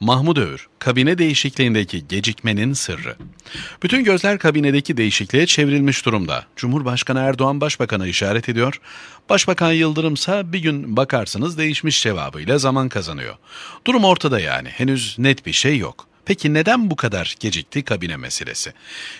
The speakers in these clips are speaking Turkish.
Mahmud Öğür, kabine değişikliğindeki gecikmenin sırrı. Bütün gözler kabinedeki değişikliğe çevrilmiş durumda. Cumhurbaşkanı Erdoğan başbakana işaret ediyor. Başbakan Yıldırımsa bir gün bakarsınız değişmiş cevabıyla zaman kazanıyor. Durum ortada yani henüz net bir şey yok. Peki neden bu kadar gecikti kabine meselesi?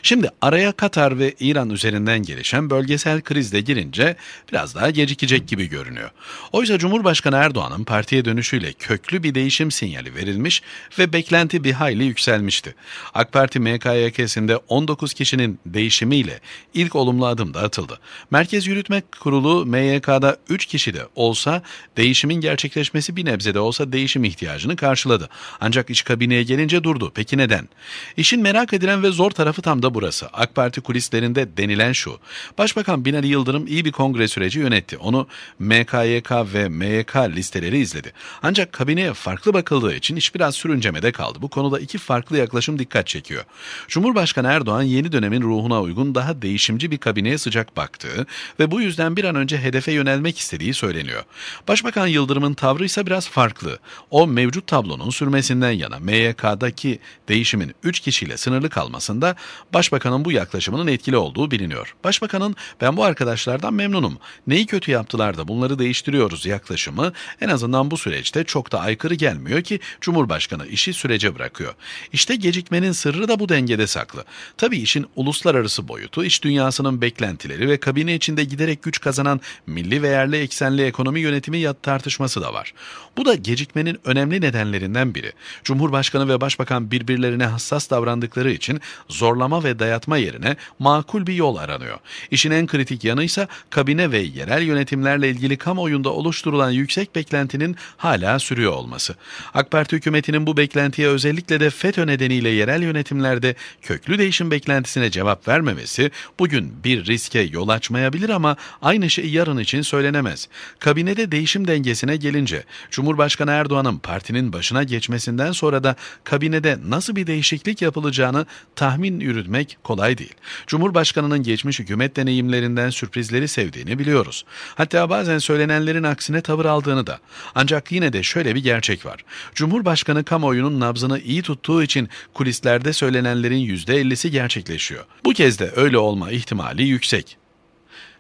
Şimdi araya Katar ve İran üzerinden gelişen bölgesel kriz girince biraz daha gecikecek gibi görünüyor. Oysa Cumhurbaşkanı Erdoğan'ın partiye dönüşüyle köklü bir değişim sinyali verilmiş ve beklenti bir hayli yükselmişti. AK Parti MKYK'sinde 19 kişinin değişimiyle ilk olumlu adım da atıldı. Merkez Yürütme Kurulu MYK'da 3 kişi de olsa değişimin gerçekleşmesi bir nebze de olsa değişim ihtiyacını karşıladı. Ancak iç kabineye gelince dur olurdu. Peki neden? İşin merak edilen ve zor tarafı tam da burası. AK Parti kulislerinde denilen şu. Başbakan Binali Yıldırım iyi bir kongre süreci yönetti. Onu MKYK ve MYK listeleri izledi. Ancak kabineye farklı bakıldığı için iş biraz sürüncemede kaldı. Bu konuda iki farklı yaklaşım dikkat çekiyor. Cumhurbaşkanı Erdoğan yeni dönemin ruhuna uygun daha değişimci bir kabineye sıcak baktığı ve bu yüzden bir an önce hedefe yönelmek istediği söyleniyor. Başbakan Yıldırım'ın tavrı ise biraz farklı. O mevcut tablonun sürmesinden yana MYK'daki arasındaki değişimin 3 kişiyle sınırlı kalmasında başbakanın bu yaklaşımının etkili olduğu biliniyor. Başbakanın ben bu arkadaşlardan memnunum, neyi kötü yaptılar da bunları değiştiriyoruz yaklaşımı en azından bu süreçte çok da aykırı gelmiyor ki Cumhurbaşkanı işi sürece bırakıyor. İşte gecikmenin sırrı da bu dengede saklı. Tabii işin uluslararası boyutu, iş dünyasının beklentileri ve kabine içinde giderek güç kazanan milli ve yerli eksenli ekonomi yönetimi yat tartışması da var. Bu da gecikmenin önemli nedenlerinden biri. Cumhurbaşkanı ve Başbakan çıkan birbirlerine hassas davrandıkları için zorlama ve dayatma yerine makul bir yol aranıyor. İşin en kritik yanı ise kabine ve yerel yönetimlerle ilgili kamuoyunda oluşturulan yüksek beklentinin hala sürüyor olması. AK Parti hükümetinin bu beklentiye özellikle de FETÖ nedeniyle yerel yönetimlerde köklü değişim beklentisine cevap vermemesi bugün bir riske yol açmayabilir ama aynı şey yarın için söylenemez. Kabinede değişim dengesine gelince Cumhurbaşkanı Erdoğan'ın partinin başına geçmesinden sonra da kabinede Türkiye'de nasıl bir değişiklik yapılacağını tahmin yürütmek kolay değil. Cumhurbaşkanının geçmiş hükümet deneyimlerinden sürprizleri sevdiğini biliyoruz. Hatta bazen söylenenlerin aksine tavır aldığını da. Ancak yine de şöyle bir gerçek var. Cumhurbaşkanı kamuoyunun nabzını iyi tuttuğu için kulislerde söylenenlerin %50'si gerçekleşiyor. Bu kez de öyle olma ihtimali yüksek.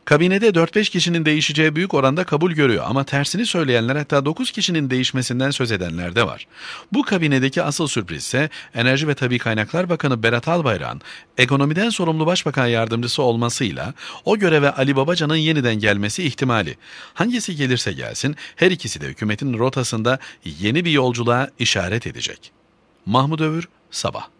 Kabinede 4-5 kişinin değişeceği büyük oranda kabul görüyor ama tersini söyleyenler hatta 9 kişinin değişmesinden söz edenler de var. Bu kabinedeki asıl sürpriz ise Enerji ve Tabi Kaynaklar Bakanı Berat Albayrak'ın ekonomiden sorumlu başbakan yardımcısı olmasıyla o göreve Ali Babacan'ın yeniden gelmesi ihtimali. Hangisi gelirse gelsin her ikisi de hükümetin rotasında yeni bir yolculuğa işaret edecek. Mahmut Övür, Sabah